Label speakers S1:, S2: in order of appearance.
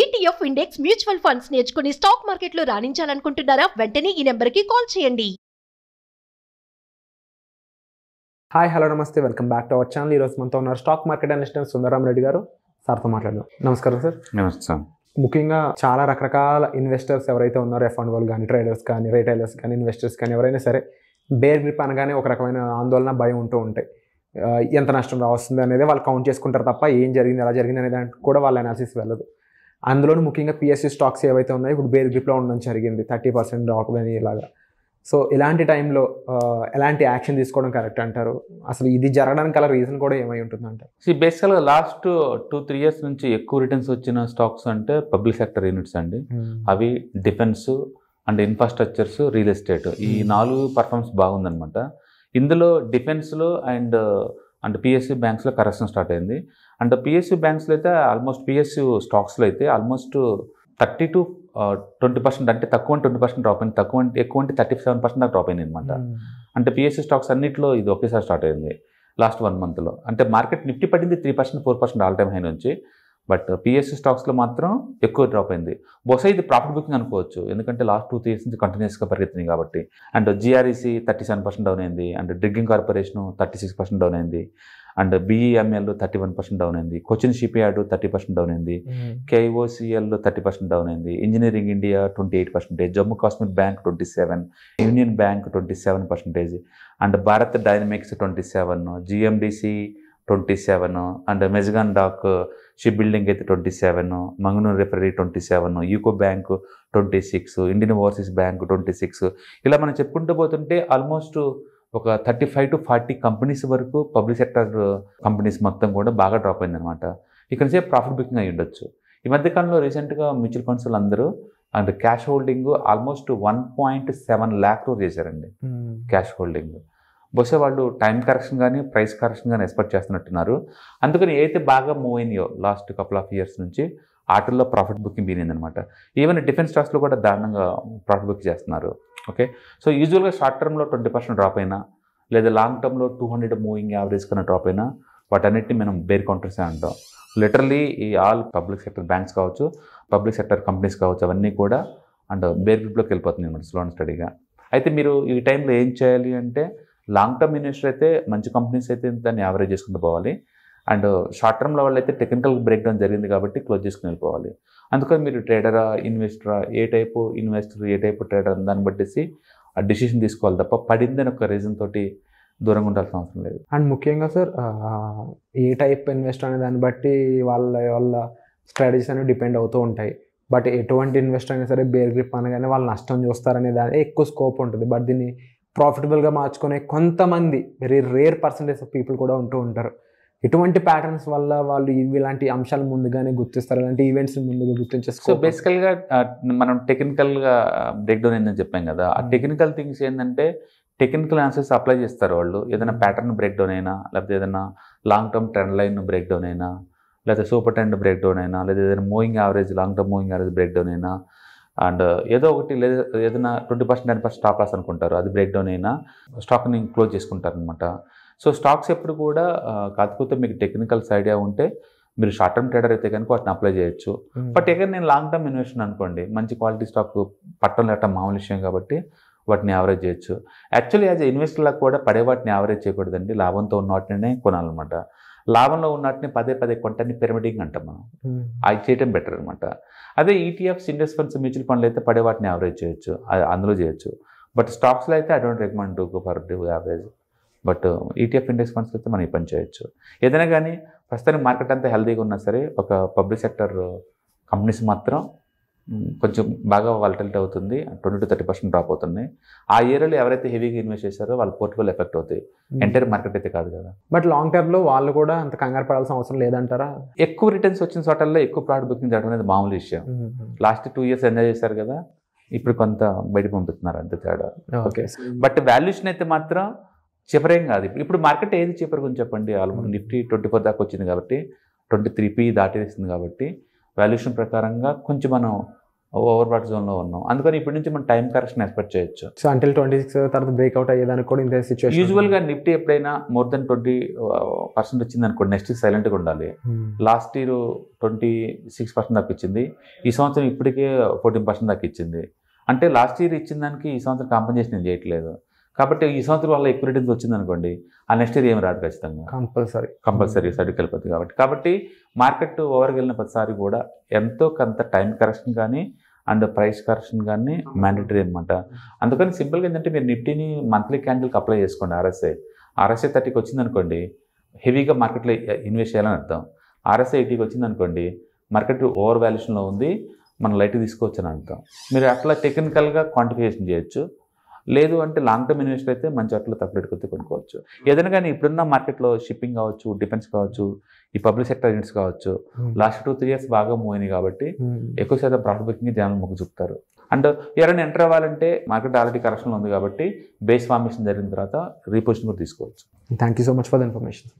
S1: ETF index mutual funds నేర్చుకుని stock మార్కెట్లో రాణించాలనుకుంటున్నారా వెంటనే ఈ నెంబర్కి కాల్ చేయండి హాయ్ హలో నమస్తే welcome back to our channel ఈరోజు మనతో ఉన్నారు stock market analyst Sundararam Reddy గారు సార్తో మాట్లాడదాం నమస్కారం సార్ నమస్కారం ముఖ్యంగా చాలా రకరకాల ఇన్వెస్టర్స్ ఎవరైతే ఉన్నారో ఎఫ్ అండ్ వాళ్ళు కానీ ట్రేడర్స్ కానీ రిటైలర్స్ కానీ ఇన్వెస్టర్స్ కానీ ఎవరైనా సరే బేర్ గ్రిప్ అనగానే ఒక రకమైన ఆందోళన భయం ఉంటూ ఉంటాయి ఎంత నష్టం రావస్తుంది అనేది వాళ్ళు కౌంట్ చేసుకుంటారు తప్ప ఏం జరిగింది ఎలా జరిగింది అనే కూడా వాళ్ళ అనాలిసిస్ వెళ్ళదు అందులోనూ ముఖ్యంగా పిఎస్సి స్టాక్స్ ఏవైతే ఉన్నాయో ఇప్పుడు బేర్ గ్రిప్లో ఉండడం జరిగింది థర్టీ పర్సెంట్ డ్రాప్ కానీ ఇలాగా సో ఇలాంటి టైంలో ఎలాంటి యాక్షన్ తీసుకోవడం కరెక్ట్ అంటారు అసలు ఇది జరగడానికి గల రీజన్ కూడా ఏమై ఉంటుంది అంటారు
S2: సో బేసికల్గా లాస్ట్ టూ త్రీ ఇయర్స్ నుంచి ఎక్కువ రిటర్న్స్ వచ్చిన స్టాక్స్ అంటే పబ్లిక్ సెక్టర్ యూనిట్స్ అండి hmm. అవి defence and infrastructures real estate ఈ hmm. నాలుగు పర్ఫార్మెన్స్ బాగుందనమాట ఇందులో డిఫెన్స్లో అండ్ అండ్ పిఎస్సి బ్యాంక్స్లో కరెక్షన్ స్టార్ట్ అయింది అండ్ పిఎస్యూ బ్యాంక్స్లో అయితే ఆల్మోస్ట్ పిఎస్యూ స్టాక్స్లో అయితే almost thirty to twenty percent అంటే తక్కువ ట్వంటీ పర్సెంట్ డ్రాప్ అయింది తక్కువ అంటే ఎక్కువ అంటే థర్టీ సెవెన్ పర్సెంట్ దాకా డ్రాప్ అయింది అనమాట hmm. అంటే పిఎస్సి స్టాక్స్ అన్నింటిలో ఇది ఒకేసారి స్టార్ట్ అయింది లాస్ట్ వన్ మంత్లో అంటే మార్కెట్ నిఫ్టీ పడింది three percent four percent all time high నుంచి బట్ పిఎస్సీ స్టాక్స్లో మాత్రం ఎక్కువ డ్రాప్ అయింది బహుశా ఇది ప్రాఫిట్ బుకింగ్ అనుకోవచ్చు ఎందుకంటే లాస్ట్ టూ త్రీ ఇయర్స్ నుంచి కంటిన్యూస్గా పరిగెత్తింది కాబట్టి and GREC thirty seven percent down అయింది and dredging corporation thirty six percent down అయింది and BEML thirty one percent down అయింది Cochin shipyard thirty percent down అయింది కేఓసిఎల్ థర్టీ పర్సెంట్ డౌన్ అయింది engineering India twenty eight percentage Jammu Kashmir bank twenty seven union bank twenty seven percentage and Bharat dynamics twenty seven GMDC twenty seven and Mazagon dock ship building అయితే twenty seven Mangalore referee twenty seven UCO bank twenty six Indian overseas bank twenty six ఇలా మనం చెప్పుకుంటూ పోతుంటే almost ఒక thirty five to forty companies వరకు public sector companies మొత్తం కూడా బాగా డ్రాప్ అయింది అనమాట ఇక్కడ నుంచే ప్రాఫిట్ బుకింగ్ అయి ఉండొచ్చు ఈ మధ్యకాలంలో రీసెంట్గా మ్యూచువల్ ఫండ్స్ అందరూ and cash holding almost one point seven lakh రూ చేశారండి క్యాష్ hmm. హోల్డింగ్ బహుశా వాళ్ళు టైం కరెక్షన్ కానీ ప్రైస్ కరెక్షన్ కానీ ఎక్స్పెక్ట్ చేస్తున్నట్టున్నారు అందుకని ఏదైతే బాగా మూవ్ అయిందో లాస్ట్ కపుల్ ఆఫ్ ఇయర్స్ నుంచి ఆటల్లో ప్రాఫిట్ బుకింగ్ అనమాట ఈవెన్ డిఫెన్స్ స్టాక్స్లో కూడా దారుణంగా ప్రాఫిట్ బుక్ చేస్తున్నారు ఓకే సో యూజువల్గా షార్ట్ టర్మ్లో ట్వంటీ పర్సెంట్ డ్రాప్ అయినా లేదా లాంగ్ టర్మ్లో టూ హండ్రెడ్ మూవింగ్ యావరేజ్ కన్నా డ్రాప్ అయినా వాటన్నిటిని మనం బేర్ కౌంటర్సే అంటాం లిటరలీ ఈ ఆల్ పబ్లిక్ సెక్టర్ బ్యాంక్స్ కావచ్చు పబ్లిక్ సెక్టర్ కంపెనీస్ కావచ్చు అవన్నీ కూడా అండ్ బేర్ గ్రూప్లోకి వెళ్ళిపోతుంది అనమాట స్లో అండ్ స్టడీగా అయితే మీరు ఈ టైంలో ఏం చేయాలి అంటే లాంగ్ టర్మ్ ఇన్వెస్టర్ అయితే మంచి కంపెనీస్ అయితే దాన్ని యావరేజ్ చేసుకుంటూ పోవాలి అండ్ షార్ట్ టర్మ్లో వాళ్ళైతే టెక్నికల్ బ్రేక్ డౌన్ జరిగింది కాబట్టి క్లోజ్ చేసుకుని వెళ్ళిపోవాలి అందుకని మీరు ట్రేడరా ఇన్వెస్టరా ఏ టైపు ఇన్వెస్టర్ ఏ టైపు ట్రేడర్ దాన్ని బట్టేసి ఆ డిసిషన్ తీసుకోవాలి తప్ప పడిందని ఒక రీజన్ తోటి దూరంగా ఉండాల్సిన అవసరం లేదు
S1: అండ్ ముఖ్యంగా సార్ ఏ టైప్ ఇన్వెస్టర్ అనే దాన్ని బట్టి వాళ్ళ వాళ్ళ స్ట్రాటజీస్ అనేవి డిపెండ్ అవుతూ ఉంటాయి బట్ ఎటువంటి ఇన్వెస్టర్ అయినా సరే బేర్ గ్రిప్ అనగానే వాళ్ళు నష్టం చూస్తారనే దాని ఎక్కువ స్కోప్ ఉంటుంది బట్ దీన్ని ప్రాఫిటబుల్గా మార్చుకునే కొంతమంది very rare percentage of people కూడా ఉంటూ ఉంటారు ఇటువంటి ప్యాటర్న్స్ వల్ల వాళ్ళు ఇలాంటి అంశాలు ముందుగానే గుర్తిస్తారు ఇలాంటి ఈవెంట్స్ ముందుగా గుర్తించేస్తారు సో
S2: బేసికల్గా మనం టెక్నికల్గా బ్రేక్డౌన్ ఏందని చెప్పాం కదా ఆ టెక్నికల్ థింగ్స్ ఏంటంటే టెక్నికల్ ఆన్సర్స్ అప్లై చేస్తారు వాళ్ళు ఏదైనా ప్యాటర్న్ బ్రేక్ డౌన్ అయినా లేకపోతే ఏదైనా long term trend line break down అయినా లేకపోతే సూపర్ ట్రెండ్ డౌన్ అయినా లేదా ఏదైనా moving average long term moving average down అయినా అండ్ ఏదో ఒకటి లేదా ఏదైనా twenty percent ten percent stop loss అనుకుంటారు అది బ్రేక్ డౌన్ అయినా స్టాక్ని క్లోజ్ చేసుకుంటారు అనమాట సో స్టాక్స్ ఎప్పుడు కూడా కాకపోతే మీకు టెక్నికల్స్ ఐడియా ఉంటే మీరు షార్ట్ టర్మ్ ట్రేడర్ అయితే కనుక వాటిని అప్లై చేయొచ్చు బట్ ఎక్కడ నేను లాంగ్ టర్మ్ ఇన్వెస్ట్ అనుకోండి మంచి క్వాలిటీ స్టాక్ పట్టం లేటం మామూలు విషయం కాబట్టి వాటిని యావరేజ్ చేయొచ్చు యాక్చువల్లీ యాజ్ ఇన్వెస్టర్లకు కూడా పడే వాటిని యావరేజ్ చేయకూడదండి లాభంతో ఉన్న వాటినే కొనాలన్నమాట లాభంలో ఉన్న వాటిని పదే పదే కొంటాన్ని పిరమిడింగ్ అంటాం మనం అది చేయడం బెటర్ అనమాట అదే ఈటీఎఫ్స్ ఇండెక్స్ ఫండ్స్ మ్యూచువల్ ఫండ్లు అయితే పడే వాటిని యావరేజ్ చేయొచ్చు అందులో చేయొచ్చు బట్ స్టాక్స్లో అయితే I don't recommend to for average but ETF index ఫండ్స్కి అయితే మనం ఈ పని చేయొచ్చు ఏదైనా కానీ ప్రస్తుతానికి మార్కెట్ అంతా హెల్దీగా ఉన్నా సరే ఒక పబ్లిక్ సెక్టర్ కంపెనీస్ మాత్రం కొంచెం బాగా వాలటిలిటీ అవుతుంది twenty two thirty percent drop అవుతున్నాయి ఆ ఏరియాలో ఎవరైతే హెవీగా ఇన్వెస్ట్ చేశారో వాళ్ళ పోర్టుబుల్ ఎఫెక్ట్ అవుతాయి ఎంటైర్ మార్కెట్ అయితే కాదు కదా బట్ లాంగ్
S1: టర్మ్లో వాళ్ళు కూడా అంత కంగారు పడాల్సిన అవసరం లేదంటారా
S2: ఎక్కువ రిటర్న్స్ వచ్చిన చోటల్లో ఎక్కువ ప్రాడక్ట్ బుకింగ్ చేయడం అనేది మామూలు విషయం లాస్ట్ టూ ఇయర్స్ ఎంజాయ్ చేశారు కదా ఇప్పుడు కొంత బయట పంపిస్తున్నారు అంతే తేడా ఓకే బట్ వాల్యుయేషన్ అయితే మాత్రం చిపరేం కాదు ఇప్పుడు ఇప్పుడు మార్కెట్ ఏది చీపర్ గురించి చెప్పండి ఆల్మోస్ట్ నిఫ్టీ ట్వంటీ ఫోర్ దాకా వచ్చింది కాబట్టి ట్వంటీ త్రీ పీ దాటేసింది కాబట్టి వాల్యుయేషన్ ప్రకారంగా కొంచెం మనం ఓవర్ బాట్ జోన్లో ఉన్నాం అందుకని ఇప్పటి నుంచి మనం టైం కరెక్షన్ ఎక్స్పెక్ట్ చేయొచ్చు సో
S1: అంటే ట్వంటీ సిక్స్ తర్వాత బ్రేక్అవుట్ అయ్యేదానికి కూడా ఇంత సిచ్యువేషన్
S2: యూజువల్గా నిఫ్టీ ఎప్పుడైనా మోర్ దెన్ ట్వంటీ పర్సెంట్ వచ్చింది అనుకోండి నెక్స్ట్ సైలెంట్గా ఉండాలి last year twenty six percent దక్కిచ్చింది ఇచ్చింది ఈ సంవత్సరం ఇప్పటికే ఫోర్టీన్ పర్సెంట్ దాకా ఇచ్చింది అంటే లాస్ట్ ఇయర్ ఇచ్చిన దానికి ఈ సంవత్సరం కాంపెన్సేషన్ చేయట్లేదు కాబట్టి ఈ సంవత్సరం వల్ల ఎక్కువ రిటర్న్స్ వచ్చింది అనుకోండి ఆ నెక్స్ట్ ఇయర్ ఏం రాదు ఖచ్చితంగా కంపల్సరీ కంపల్సరీ సర్టికి వెళ్ళిపోతుంది కాబట్టి కాబట్టి మార్కెట్ ఓవర్కి వెళ్ళిన ప్రతిసారి కూడా ఎంతో కొంత టైం కరెక్షన్ కానీ అండ్ ప్రైస్ కరెక్షన్ కానీ మ్యాండేటరీ అనమాట అందుకని సింపుల్గా ఏంటంటే మీరు నిఫ్టీని మంత్లీ క్యాండిల్కి అప్లై చేసుకోండి ఆర్ఎస్ఏ ఆర్ఎస్ఏ థర్టీకి వచ్చింది అనుకోండి హెవీగా మార్కెట్లో ఇన్వెస్ట్ చేయాలని అర్థం ఆర్ఎస్ఏ ఎయిటీకి అనుకోండి మార్కెట్ ఓవర్ వాల్యూషన్లో ఉంది మనం లైట్ తీసుకోవచ్చు అని అర్థం మీరు అట్లా టెక్నికల్గా క్వాంటిఫికేషన్ చేయొచ్చు లేదు అంటే లాంగ్ టర్మ్ ఇన్వెస్టర్ అయితే మంచి వాటిలో తక్కువ రేటుకి అయితే కొనుక్కోవచ్చు ఏదైనా కానీ ఇప్పుడున్న మార్కెట్లో షిప్పింగ్ కావచ్చు డిఫెన్స్ కావచ్చు ఈ పబ్లిక్ సెక్టర్ యూనిట్స్ కావచ్చు లాస్ట్ టూ త్రీ ఇయర్స్ బాగా మూవ్ అయినాయి కాబట్టి hmm. ఎక్కువ శాతం ప్రాఫిట్ బుకింగ్ జనాలు మొగ్గు చూపుతారు అండ్ ఎవరైనా ఎంటర్ అవ్వాలంటే మార్కెట్ ఆల్రెడీ కరెక్షన్లో ఉంది కాబట్టి బేస్ ఫార్మేషన్ జరిగిన తర్వాత రీపోజిషన్ కూడా తీసుకోవచ్చు
S1: thank you so much for the information